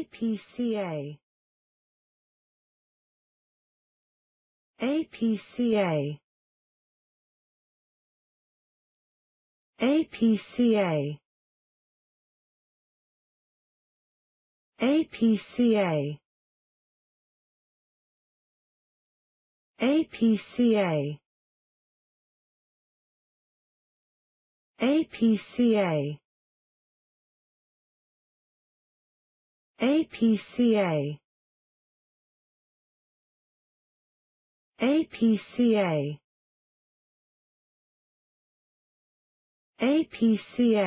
APCA APCA APCA APCA APCA APCA APCA APCA APCA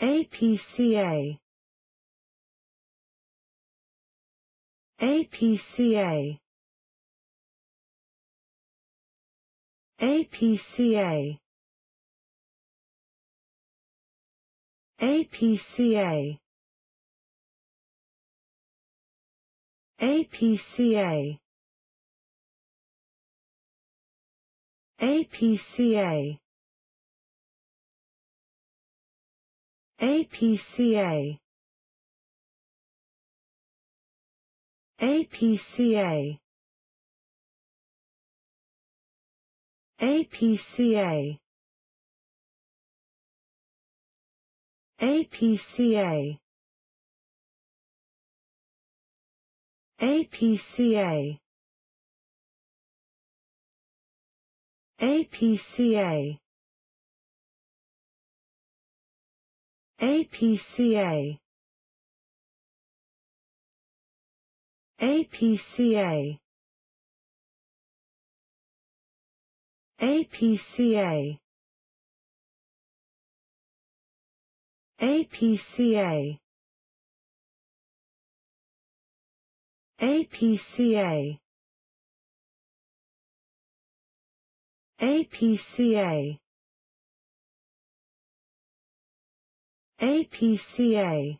APCA APCA APCA APCA APCA APCA APCA APCA APCA APCA APCA APCA APCA APCA APCA APCA APCA APCA APCA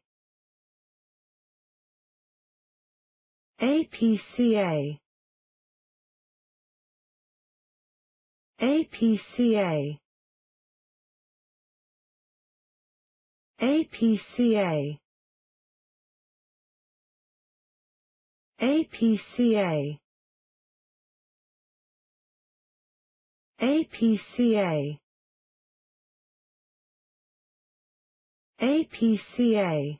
APCA APCA APCA APCA APCA APCA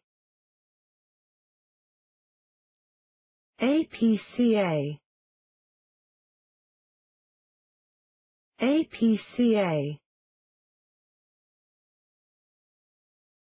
APCA APCA